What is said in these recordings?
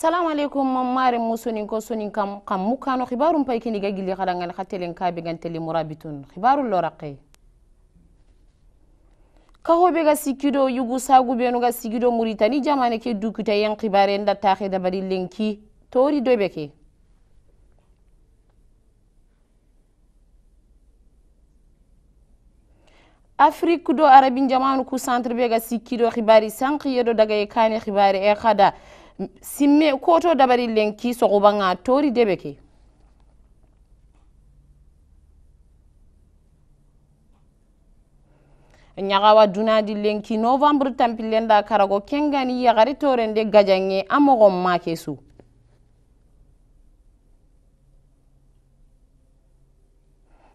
salam aleykum mare musunin ko sunin kam kam mukano khibarum pay kini gagili khadangal khatelen kabe ganteli murabitun khibarul loraqi kahoɓe ga sikkiɗo yugu saguɓeno ga sikkiɗo muritani jamane ke dukuta yen kibare en dattake dabari lenki tori doɓe ke afrique ɗo arabin jamanu ku centre ɓe ga sikkiɗo hibari sankiyeɗo daga e kane hibari e kada simme koto dabari lenki nga tori debe ke ñagawa dunadi lenki novembre tampillenda karago kengani yagari torende gajange a mogon make su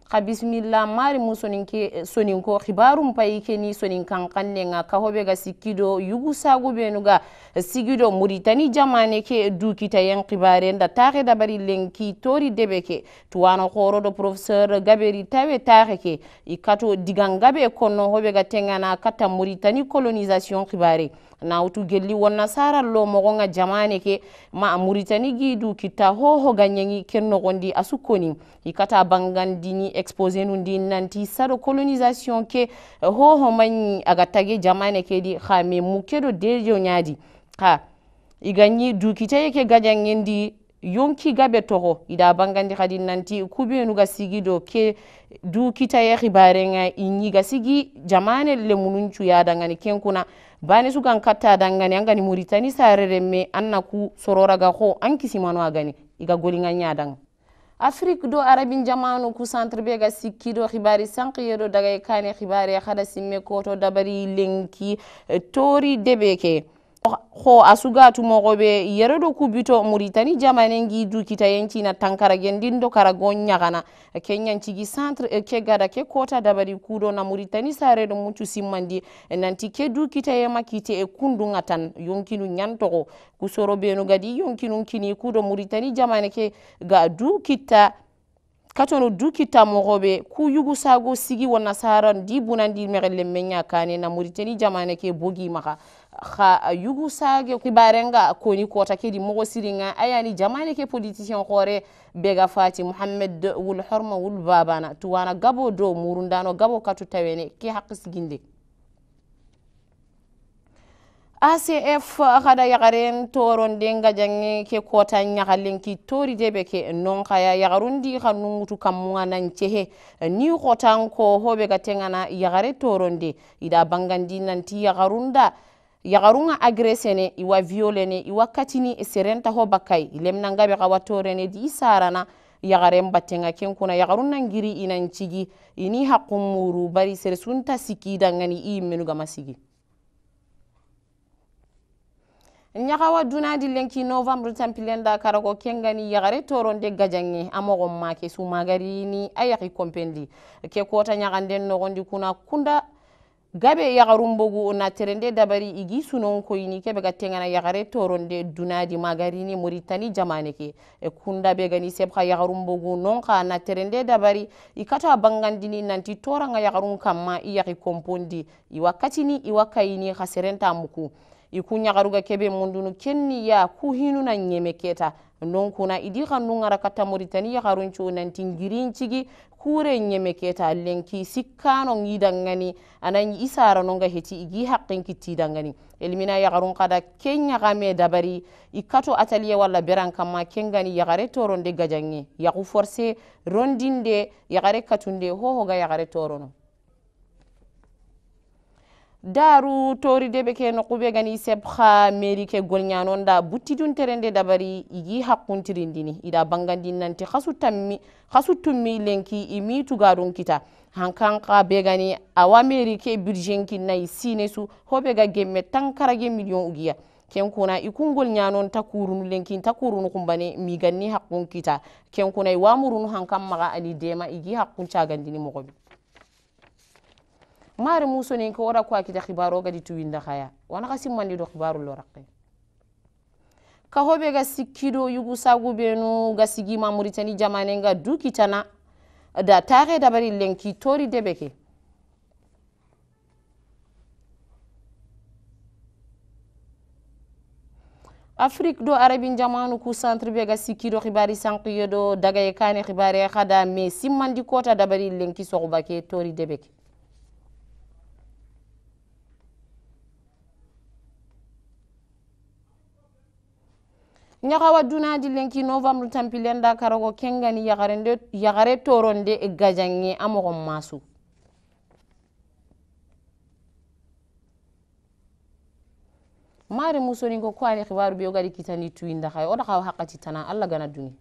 ka bisimilla mari mu soninke soninko hibarum payi keni sonin kan kannenga kahoɓe ga sikkido yugu sagu ɓenuga sigido muritani jamane ke dukita yen hibaren da taxe dabari lenki tori deɓe ke tuwano horoɗo professeur gaberi tawe taxe ke i kato digangaɓe konno ga tengana katta muritani colonisation hibare nawtu gelli wonna sarallo mogonga jamane ke ma muritani gidu kitta hoho ganyengi kennogondi a sukkoni i bangandini exposé nun di nanti sado colonisation ke euh, hoho man aga tage jamane ke di ha me mukedo derjo nyadi ha iganyi dukita yake gajangendi yonki gabe toho ida bangandi hadi nanti kubenu ga sigi do ke du kita ya hibare nga inyi ga jamane le mununchu ya dangani kenkuna bani su kan katta dangani angani muritani sarere me anna ku ho an kisimano agani iga golinga nya afrique do arabin jamanu ku centre be ga sikkiɗo hibari sankiyeɗo daga e kane hibari e haɗa simme koto dabari lenki eh, tori deɓe ke ho asuga tumogoɓe yere do kubito muritani jamanengi dukita yencina tankaragen ndin do karago ñagana kenñancigi centre ke gada ke kota dabari kuɗo na muritani sareɗo muccu simmandi nanti ke dukita ye makite e kunduga tan yonkinu ñantogo kusoro benu gadi yonkinun kini kuɗo muritani jamane ke ga dukitta katono dukita mogobe ku yugu sago sigi wona saran di bunandi megelle menya kane na muritani jamane ke bogi maga xa a uh, yugu sage kibarenga koni kota kedi mogo siringa ayani jamane ke politicien xore bega fati mohammed wul horma wul babana tuwana gabo do murundano gabo katu tawene ke haqi siginde acf uh, hada yagaren toronde gajange ke kota yagalen ki tori ke non kaya yagarundi ha nungutu kammuga nancehe ni kotan ko hobe gatengana yagare toronde ida bangandi nanti yagarunda yagarunga agresene iwa violene iwa katini serenta ho bakai lemnanga be gawatorene di sarana yagaren battenga ken kuna yagarun nan giri inan ini hakun muru bari sere sunta siki dangani i menu gama sigi ñagawa dunadi lenki novembre tampilenda karago kengani yagare toronde gajange amogon make sumagarini ayaki kompendi ke kota ñaganden nogondi kuna kunda gabe yagarumbogu o naterende dabari igi sunon koyini kebe ga tengana yagare toronde dunadi magarini moritani jamane ke e kunda be gani sebka yagarumbogu non ka naterende dabari ikata bangandini nanti toranga yagarun kamma iyaki kompondi iwakatini iwakayini serenta muku iku nyagaruga kebe mundunu kenni ya ku hinu na nyeme keta non kuna idi kannu ngara kata moritani ya garun cu kure nyeme keta lenki sikkano ngidangani anan isara nonga heti igi haqqin kitti dangani elmina ya garun kada dabari ikato ataliye walla beran kamma kengani ya toronde gajange ya ku rondinde ya katunde hoho ga torono daru toride ɓe ke nokkube gani seb ha mairie ke golñanon da buttiduntere nde dabari igi hakkuntirindini ida bangandin nanti hasu tummi lenki imi tugaɗon kita hankan ka be gani awa mairie ke budgetkin nayi sine ga gemme tankarage million ugiya kenkuna ikungol ñanon takurunu lenkin takurunu kumbane miganni hakkun kita kenkuna i wamurunu hankan maga ani dema igi hakkun cagandini mogoɓe mari musoni ke wora kwa kita khibaro gadi tuwinda khaya wana kasi mandi do khibaru lo raqe ka hobe ga sikkido yugu sagu benu ga sigi ma muritani jamane nga du kitana da tare da lenki tori debeke afrique do arabin jamanu ku centre be ga sikkido khibari sanqiyo do daga kane khibari khada me simmandi kota dabari lenki sogo bake tori debeke ñagawa dunadi lenki novembre tampilenda karago kengani yagare toronde e gajange a mogon masu mari musoninko ko ani hibaru be o kitani tuyinda hay oɗa kaw hakkati tana allah gana duni